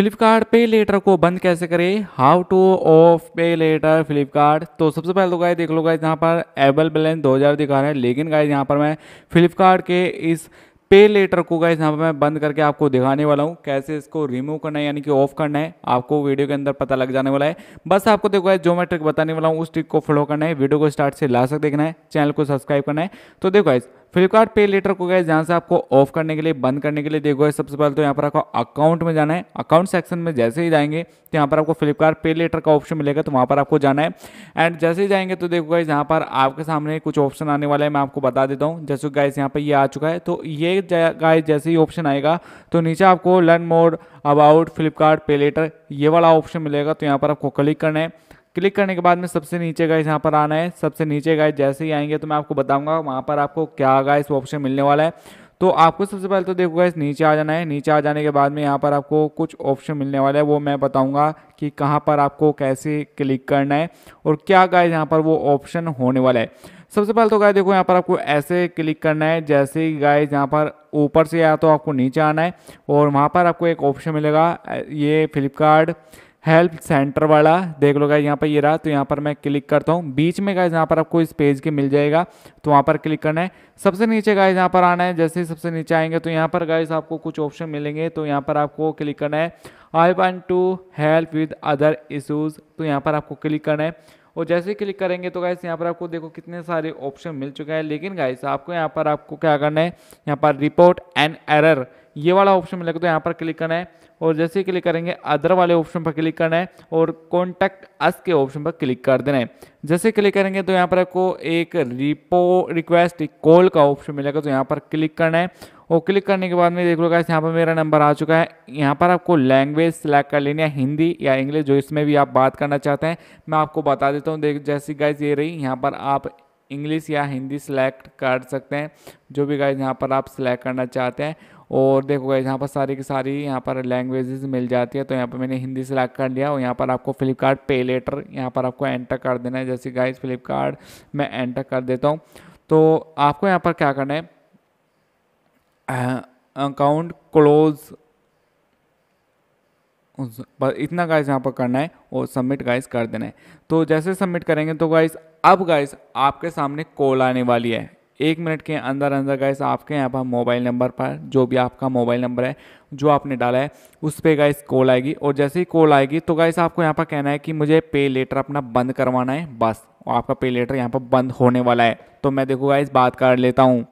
फ्लिपकार्ट पे लेटर को बंद कैसे करें how to off pay later Flipkart तो सबसे पहले तो गाय देख लो गाइज यहाँ पर एबल बैलेंस 2000 दिखा रहे हैं लेकिन गाइज यहाँ पर मैं फ्लिपकार्ट के इस पे लेटर को गाइज यहाँ पर मैं बंद करके आपको दिखाने वाला हूँ कैसे इसको रिमूव करना है यानी कि ऑफ करना है आपको वीडियो के अंदर पता लग जाने वाला है बस आपको देखो गाइज जो मैं ट्रिक बताने वाला हूँ उस ट्रिक को फॉलो करना है वीडियो को स्टार्ट से लास्ट तक देखना है चैनल को सब्सक्राइब करना है तो देखो गाइज़ फ्लिपकार्ट पे लेटर को गए जहाँ से आपको ऑफ करने के लिए बंद करने के लिए देखो सबसे पहले तो यहाँ पर आपको अकाउंट में जाना है अकाउंट सेक्शन में जैसे ही जाएंगे तो यहाँ पर आपको फ्लिपकार्ट पे लेटर का ऑप्शन मिलेगा तो वहाँ पर आपको जाना है एंड जैसे ही जाएंगे तो देखो गाइज यहाँ पर आपके सामने कुछ ऑप्शन आने वाला है मैं आपको बता देता हूँ जैसे गाइज यहाँ पर ये आ चुका है तो ये गाइज जैसे ही ऑप्शन आएगा तो नीचे आपको लर्न मोड अबाउट फ्लिपकार्ट पे लेटर ये वाला ऑप्शन मिलेगा तो यहाँ पर आपको क्लिक करना है क्लिक करने के बाद में सबसे नीचे गाइस यहाँ पर आना है सबसे नीचे गाइस जैसे ही आएंगे तो मैं आपको बताऊंगा वहाँ पर आपको क्या गाइस ऑप्शन मिलने वाला है तो आपको सबसे पहले तो देखो गाइस नीचे आ जाना है नीचे आ जाने के बाद में यहाँ पर आपको कुछ ऑप्शन मिलने वाला है वो मैं बताऊँगा कि कहाँ पर आपको कैसे क्लिक करना है और क्या गाय यहाँ पर वो ऑप्शन होने वाला है सबसे पहले तो गाय देखो यहाँ पर आपको ऐसे क्लिक करना है जैसे ही गाय यहाँ पर ऊपर से आया तो आपको नीचे आना है और वहाँ पर आपको एक ऑप्शन मिलेगा ये फ्लिपकार्ट हेल्प सेंटर वाला देख लो गाइज यहाँ पर ये रहा तो यहाँ पर मैं क्लिक करता हूँ बीच में गाइज यहाँ पर आपको इस पेज के मिल जाएगा तो वहाँ पर क्लिक करना है सबसे नीचे गाइज यहाँ पर आना है जैसे ही सबसे नीचे आएंगे तो यहाँ पर गाइज आपको कुछ ऑप्शन मिलेंगे तो यहाँ पर आपको क्लिक करना है I want to help with other issues तो यहाँ पर आपको क्लिक करना है और जैसे क्लिक करेंगे तो गाइस यहाँ पर आपको देखो कितने सारे ऑप्शन मिल चुके हैं लेकिन गाइस आपको यहाँ पर आपको क्या करना है यहाँ पर रिपोर्ट एंड एरर ये वाला ऑप्शन मिलेगा तो यहाँ पर क्लिक करना है और जैसे ही क्लिक करेंगे अदर वाले ऑप्शन पर क्लिक करना है और कॉन्टैक्ट अस के ऑप्शन पर क्लिक कर देना है जैसे क्लिक करेंगे तो यहाँ पर आपको एक रिपो रिक्वेस्ट कॉल का ऑप्शन मिलेगा तो यहाँ पर क्लिक करना है और क्लिक करने के बाद में देख लो गाइस यहाँ पर मेरा नंबर आ चुका है यहाँ पर आपको लैंग्वेज सेलेक्ट कर लेनी है हिंदी या इंग्लिश जो इसमें भी आप बात करना चाहते हैं मैं आपको बता देता हूँ देख जैसी गाइस ये रही यहाँ पर आप इंग्लिश या हिंदी सेलेक्ट कर सकते हैं जो भी गाइज यहाँ पर आप सिलेक्ट करना चाहते हैं और देखो गाइज यहाँ पर सारी की सारी यहाँ पर लैंग्वेजेस मिल जाती है तो यहाँ पर मैंने हिंदी सेलेक्ट कर लिया और यहाँ पर आपको फ्लिपकार्ट पे लेटर यहाँ पर आपको एंटर कर देना है जैसे गाइज फ्लिपकार्ट मैं एंटर कर देता हूँ तो आपको यहाँ पर क्या करना है अकाउंट क्लोज बस इतना गाइस यहाँ पर करना है और सबमिट गाइस कर देना है तो जैसे सबमिट करेंगे तो गाइस अब गाइस आपके सामने कॉल आने वाली है एक मिनट के अंदर अंदर गाइस आपके यहाँ पर मोबाइल नंबर पर जो भी आपका मोबाइल नंबर है जो आपने डाला है उस पर गाइस कॉल आएगी और जैसे ही कॉल आएगी तो गाइस आपको यहाँ पर कहना है कि मुझे पे लेटर अपना बंद करवाना है बस और आपका पे लेटर यहाँ पर बंद होने वाला है तो मैं देखो गाइस बात कर लेता हूँ